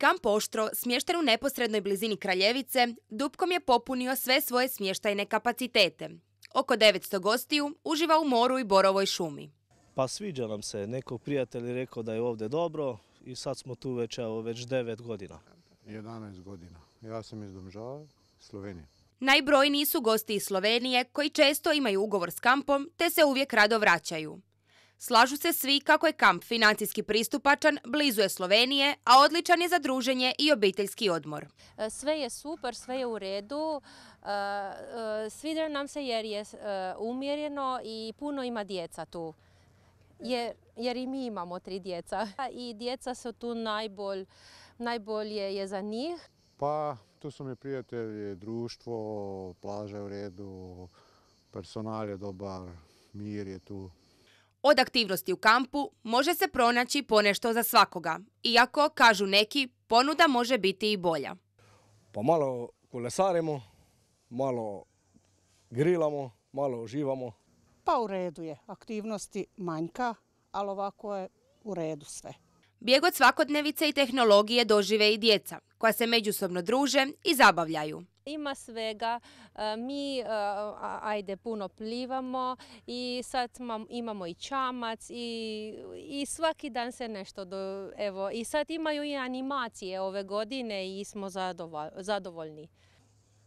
Kamp Oštro, smješten u neposrednoj blizini Kraljevice, Dupkom je popunio sve svoje smještajne kapacitete. Oko 900 gostiju uživa u moru i borovoj šumi. Pa sviđa nam se, neko prijatelj je rekao da je ovdje dobro i sad smo tu već, evo, već 9 godina. 11 godina. Ja sam iz Domžava, Slovenije. Najbrojniji su gosti iz Slovenije koji često imaju ugovor s kampom te se uvijek rado vraćaju. Slažu se svi kako je kamp financijski pristupačan, blizu je Slovenije, a odličan je za druženje i obiteljski odmor. E, sve je super, sve je u redu, e, e, sviđa nam se jer je umjereno i puno ima djeca tu. Jer, i mi imamo tri djeca i djeca su tu najbolje je za njih. Pa tu su mi prijatelji, društvo, plaža u redu, personal je dobar, mir je tu. Od aktivnosti u kampu može se pronaći ponešto za svakoga, iako, kažu neki, ponuda može biti i bolja. Pa malo kolesarimo, malo grilamo, malo uživamo. Pa u redu je, aktivnosti manjka, ali ovako je u redu sve. Bijeg od svakodnevice i tehnologije dožive i djeca, koja se međusobno druže i zabavljaju ima svega, e, mi e, ajde puno plivamo i sad imamo i čamac i, svaki dan se nešto, do, evo i sad imaju i animacije ove godine i smo zadovoljni.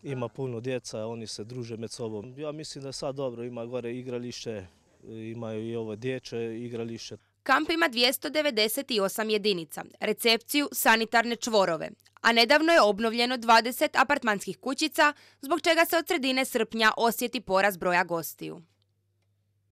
Ima puno djeca, oni se druže med sobom. Ja mislim da sad dobro, ima gore igralište, imaju i ovo dječje igralište. Kamp ima 298 jedinica, recepciju, sanitarne čvorove, a nedavno je obnovljeno 20 apartmanskih kućica, zbog čega se od sredine srpnja osjeti poraz broja gostiju.